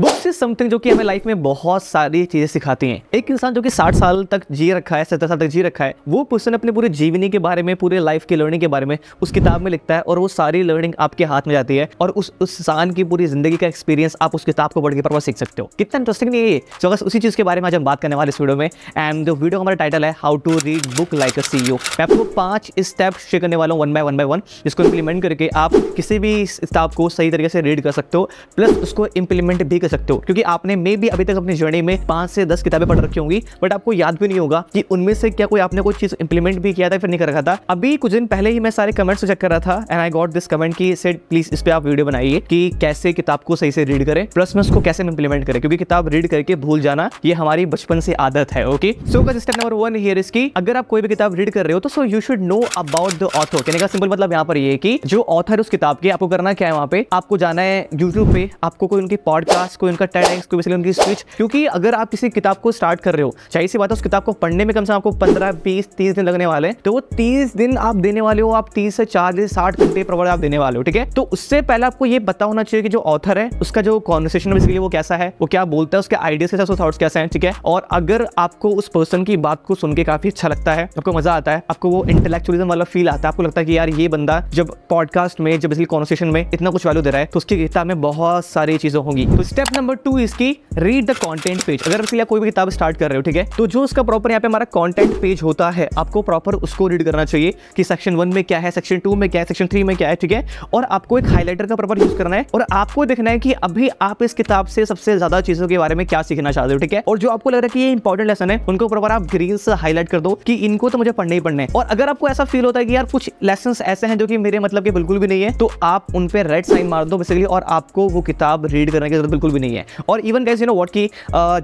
books is something जो कि हमें लाइफ में बहुत सारी चीजें सिखाती हैं एक इंसान जो कि 60 साल तक जी रखा है सत्तर साल तक जी रखा है वो पर्सन अपने पूरे जीवनी के बारे में पूरे लाइफ की लर्निंग के बारे में उस किताब में लिखता है और वो सारी लर्निंग आपके हाथ में जाती है और उस उस इंसान की पूरी जिंदगी का एक्सपीरियंस आप उस किताब को पढ़ के पर सीख सकते हो कितना इंटरेस्टिंग नहीं है ये तो अगर उसी चीज़ के बारे में आज हम बात करने वाले इस वीडियो में एंड जो वीडियो हमारा टाइटल है how to read book like a C मैं आपको पांच स्टेप शेयर करने वाला हूँ one by one by one जिसको इम्प्लीमेंट करके आप किसी भी किताब को सही तरीके से रीड कर सकते हो प्लस उसको इम्प्लीमेंट भी दे सकते हो क्योंकि आपने मे भी अभी तक अपनी जर्नी में पांच से दस किताबें पढ़ रखी होंगी बट आपको याद भी नहीं होगा कि उनमें से क्या कोई आपने कोई चीज़ इंप्लीमेंट भी किया था फिर नहीं कर रखा था अभी कुछ दिन पहले ही मैं सारे कमेंट्स चेक कर रहा था and I got this comment की सेट प्लीज इस पर आप वीडियो बनाइए कि कैसे किताब को सही से रीड करें प्लस में उसको कैसे इंप्लीमेंट करें क्योंकि किताब रीड करके भूल जाना ये हमारी बचपन से आदत है ओके सो का स्टेप नंबर वन हियर इसकी अगर आप कोई भी किताब रीड कर रहे हो तो so you should know about the author कहने का सिंपल मतलब यहाँ पर ये कि जो ऑथर उस किताब के आपको करना क्या है वहाँ पे आपको जाना है यूट्यूब पे आपको कोई उनकी पॉडकास्ट को इनका टेड टेन एक्स कोई उनकी स्विच क्योंकि अगर आप किसी किताब को स्टार्ट कर रहे हो चाहे सी बात है उस किताब को पढ़ने में कम से कम आपको पंद्रह बीस तीस दिन लगने वाले तो वो तीस दिन आप देने वाले हो आप तीस से चालीस साठ घंटे प्रवर आप देने वाले हो ठीक है तो उससे पहले आपको ये पता होना चाहिए कि जो ऑथर है उसका जो कॉन्वर्सेशन बेसिकली वो कैसा है वो क्या बोलता है उसके आइडियाज के साथ थॉट्स कैसे हैं ठीक है और अगर आपको उस पर्सन की बात को सुन के काफी अच्छा लगता है आपको मजा आता है आपको वो इंटेलेक्चुअलिज्म वाला फील आता है आपको लगता है कि यार ये बंदा जब पॉडकास्ट में जब इसकी कॉन्वर्सेशन में इतना कुछ वैल्यू दे रहा है तो उसकी किताब में बहुत सारी चीजें होंगी तो इस स्टेप नंबर टू इसकी रीड द कॉन्टेंट पेज अगर आप कोई भी किताब स्टार्ट कर रहे हो ठीक है तो जो उसका प्रॉपर यहाँ पे हमारा कॉन्टेंट पेज होता है आपको प्रॉपर उसको रीड करना चाहिए कि सेक्शन वन में क्या है सेक्शन टू में क्या है सेक्शन थ्री में क्या है ठीक है और आपको एक हाईलाइटर का प्रॉपर यूज करना है और आपको देखना है कि अभी आप इस किताब से सबसे ज्यादा चीजों के बारे में क्या सीखना चाहते हो ठीक है और जो आपको लग रहा है कि ये इंपॉर्टेंट लेसन है उनको प्रॉपर आप ग्रीन से हाईलाइट कर दो कि इनको तो मुझे पढ़ने ही पढ़ने और अगर आपको ऐसा फील होता है कि यार कुछ लेसन ऐसे हैं जो कि मेरे मतलब के बिल्कुल भी नहीं है तो आप उन पर रेड साइन मार दो बेसिकली और आपको वो किताब रीड करने की जरूरत बिल्कुल बिल्कुल भी नहीं है और even guess you know what की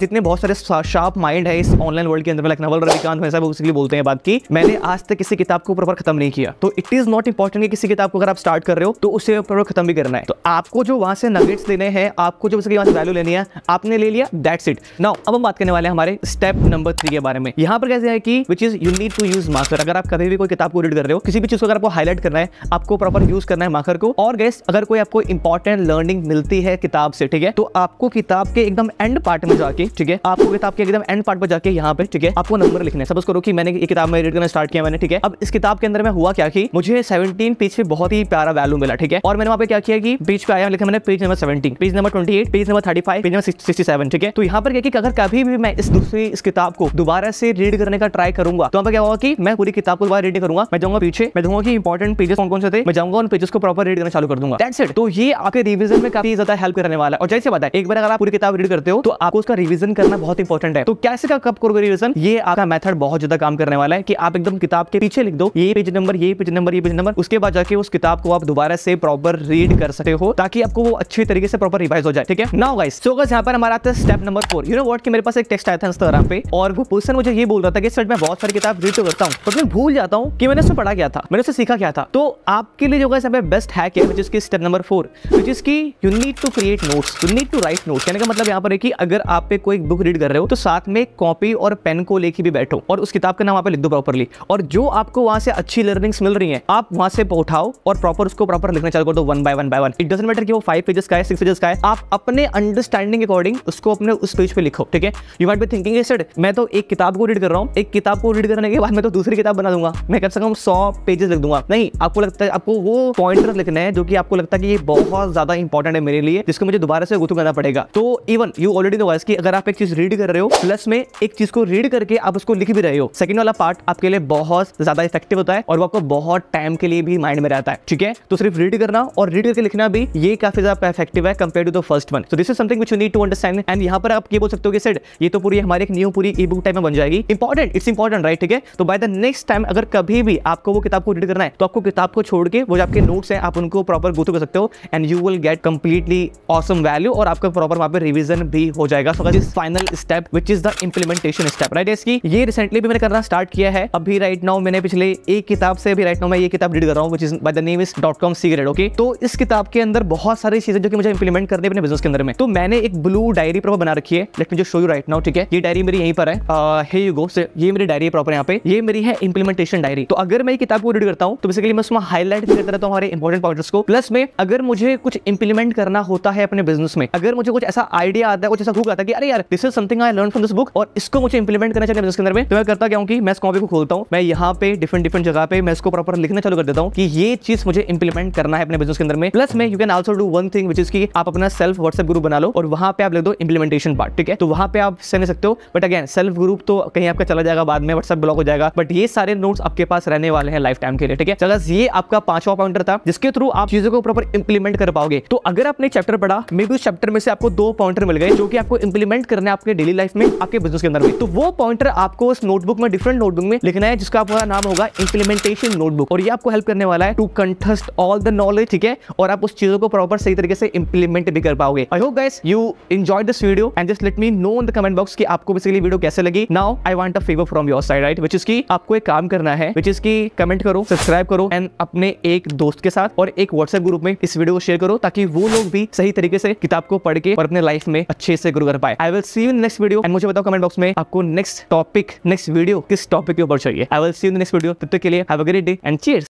जितने बहुत सारे शार्प माइंड है इस ऑनलाइन वर्ल्ड के अंदर लाइक नवल रविकांत हमेशा बेसिकली बोलते हैं बात की मैंने आज तक किसी किताब को प्रॉपर खत्म नहीं किया तो इट इज नॉट इंपॉर्टेंट किसी किताब को अगर आप स्टार्ट कर रहे हो तो उसे प्रॉपर खत्म भी करना है तो आपको जो वहां से नगेट्स देने हैं आपको जो उसकी वहाँ से वैल्यू लेनी है आपने ले लिया दैट्स इट नाउ अब हम बात करने वाले हैं हमारे स्टेप नंबर थ्री के बारे में यहाँ पर कैसे है कि which is you need to use marker अगर आप कभी भी कोई किताब को रीड कर रहे हो किसी भी चीज को अगर आपको हाईलाइट करना है आपको प्रॉपर यूज करना है मार्कर को और गैस अगर कोई आपको इंपॉर्टेंट लर्निंग मिलती है किताब से ठीक है तो आपको किताब के एकदम एंड पार्ट में जाके ठीक है आपको किताब के एकदम एंड पार्ट पर जाके यहाँ पे ठीक है आपको नंबर लिखने सपोज करो कि मैंने ये किताब में रीड करना स्टार्ट किया मैंने ठीक है अब इस किताब के अंदर में हुआ क्या कि मुझे सेवेंटीन पेज पे बहुत ही प्यारा वैल्यू मिला ठीक है और मैंने वहाँ पे क्या किया कि पेज पे आया लिखा मैंने page number seventy page number twenty eight page number thirty five page number sixty seven ठीक है तो यहाँ पर क्या कि अगर कभी भी मैं इस दूसरी इस किताब को दोबारा से रीड करने का ट्राई करूंगा तो यहाँ क्या हुआ कि मैं पूरी किताब को दोबारा रीड करूंगा मैं जाऊंगा पीछे मैं दूंगा कि इंपॉर्टेंट पेजेस कौन कौन से थे मैं जाऊंगा उन पेजेस को प्रॉपर रीड करना चालू कर दूंगा तो ये आपके रिविजन में काफी ज्यादा हेल्प करने वाला है और जैसे आता है एक बार अगर आप पूरी किताब रीड करते हो तो आपको उसका रिविजन करना बहुत इंपॉर्टेंट है तो कैसे का कब करोगे रिविजन ये आपका मेथड बहुत ज्यादा काम करने वाला है कि आप एकदम किताब के पीछे लिख दो ये पेज नंबर ये पेज नंबर ये पेज नंबर उसके बाद जाके उस किताब को आप दोबारा से प्रॉपर रीड कर सकते हो ताकि आपको वो अच्छे तरीके से प्रॉपर रिवाइज हो जाए ठीक है नाउ गाइस सो गाइस यहाँ पर हमारा आता है step number four you know what की मेरे पास एक टेक्स्ट आया था इंस्टाग्राम पे और वो पर्सन मुझे ये बोल रहा था कि सर मैं बहुत सारी किताब रीड तो करता हूँ बट मैं भूल जाता हूँ कि मैंने उसमें पढ़ा क्या था मैंने उसे सीखा क्या था तो आपके लिए जो गाइस बेस्ट हैक है which step number four which is की you need to create notes you need to write note कहने का मतलब यहाँ पर है कि अगर आप पे कोई बुक रीड कर रहे हो तो साथ में कॉपी और पेन को लेके भी बैठो और उस किताब का नाम आप लिख दो प्रॉपरली और जो आपको वहां से अच्छी लर्निंग्स मिल रही है आप वहां से उठाओ और प्रॉपर उसको प्रॉपर लिखना चालू कर दो one by one by one it doesn't matter कि वो फाइव पेजेस का है सिक्स पेजेस का है आप अपने अंडरस्टैंडिंग अकॉर्डिंग उसको अपने उस पेज पे लिखो ठीक है you might be thinking sir मैं तो एक किताब को रीड कर रहा हूँ एक किताब को रीड करने के बाद मैं तो दूसरी किताब बना दूंगा मैं कम से कम सौ पेजेस लिख दूंगा नहीं आपको लगता है आपको वो पॉइंटर लिखना है जो कि आपको लगता है कि ये बहुत ज्यादा इंपॉर्टेंट है मेरे लिए जिसको मुझे दोबारा से गुथू करना पड़ेगा तो even you already know wise कि अगर आप एक चीज रीड कर रहे हो प्लस में एक चीज को रीड करके आप उसको लिख भी रहे हो सेकंड वाला पार्ट आपके लिए बहुत ज्यादा इफेक्टिव होता है और वो आपको बहुत टाइम के लिए भी माइंड में रहता है ठीक है तो सिर्फ रीड करना और रीड करके लिखना भी ये काफी ज्यादा इफेक्टिव है compare to the first one so this is something which you need to understand and यहाँ पर आप ये बोल सकते हो कि सर ये तो पूरी हमारी एक न्यू पूरी ई बुक टाइम में बन जाएगी इंपॉर्टेंट इट्स इंपॉर्टेंट राइट ठीक है तो बाय द नेक्स्ट टाइम अगर कभी भी आपको वो किताब को रीड करना है तो आपको किताब को छोड़ के वो जो आपके नोट्स हैं आप उनको प्रॉपर गो कर सकते हो and you will get completely awesome value और आपका प्रॉपर वहां पे रिविजन भी हो जाएगा सो इस final step which is the implementation step right इसकी ये रिसेंटली भी मैंने करना स्टार्ट किया है अभी राइट नाउ मैंने पिछले एक किताब से अभी राइट नाउ मैं ये किताब रीड कर रहा हूँ which is by the name is dot com secret okay तो इस किताब के अंदर बहुत सारी चीजें जो कि मुझे इंप्लीमेंट करनी है अपने बिजनेस के अंदर में तो मैंने एक ब्लू डायरी प्रॉपर बना रखी है लेट मी जो शो यू राइट नाउ ठीक है ये डायरी मेरी यहीं पर है हे यू गो ये मेरी डायरी है प्रॉपर यहाँ पे ये मेरी है इंप्लीमेंटेशन डायरी तो अगर मैं किताब को रीड करता हूँ तो बेसिकली मैं उसमें हाईलाइट करता रहता हूँ हमारे इंपॉर्टेंट पॉइंट्स को प्लस में अगर मुझे कुछ इंप्लीमेंट करना होता है अपने बिजनेस में अगर मुझे कुछ ऐसा आइडिया आता है कुछ ऐसा हुक आता है कि अरे यार this is something I learn from this book और इसको मुझे इंप्लीमेंट करना चाहिए बिजनेस के अंदर में तो मैं करता क्या कि मैं इस कॉपी को खोलता हूँ मैं यहाँ पे डिफरेंट डिफरेंट जगह पे मैं इसको प्रॉपर लिखना चालू कर देता हूँ कि ये चीज मुझे इंप्लीमेंट करना है अपने बिजनेस के अंदर में प्लस में you can also do one thing which is की आप अपना सेल्फ व्हाट्सएप ग्रुप बना लो और वहाँ पे आप लिख दो इंप्लीमेंटेशन पार्ट ठीक है तो वहाँ पे आप सह सकते हो बट अगेन सेल्फ ग्रुप तो कहीं आपका चला जाएगा बाद में व्हाट्सएप ब्लॉक हो जाएगा बट ये सारे नोट्स आपके पास रहने वाले हैं लाइफ टाइम के लिए ठीक है चलो तो ये आपका पांचवा पॉइंटर था जिसके थ्रू आप चीजों को प्रॉपर इंप्लीमेंट कर पाओगे तो अगर आपने चैप्टर पढ़ा मे बी उस पॉइंटर में से आपको दो पॉइंटर मिल गए जो कि आपको इंप्लीमेंट करने आपके डेली लाइफ में आपके बिजनेस के अंदर भी तो वो पॉइंटर आपको उस नोटबुक में डिफरेंट नोटबुक में लिखना है जिसका आपका नाम होगा इंप्लीमेंटेशन नोटबुक और ये आपको हेल्प करने वाला है to contest all the knowledge ठीक है और आप उस चीजों को प्रॉपर सही तरीके से इंप्लीमेंट भी कर पाओगे I hope guys you enjoy this video and just let me know in the comment box की आपको बेसिकली वीडियो कैसे लगी now I want a favour from your side right which is की आपको एक काम करना है विच इज की कमेंट करो सब्सक्राइब करो एंड अपने एक दोस्त के साथ और एक व्हाट्सएप ग्रुप में इस वीडियो को शेयर करो ताकि वो लोग भी सही तरीके से किताब को पढ़ के और अपने लाइफ में अच्छे से ग्रो कर पाए I will see you next video and मुझे बताओ कमेंट बॉक्स में आपको नेक्स्ट टॉपिक नेक्स्ट वीडियो किस टॉपिक के ऊपर चाहिए I will see you next video तब तक के लिए have a great day and cheers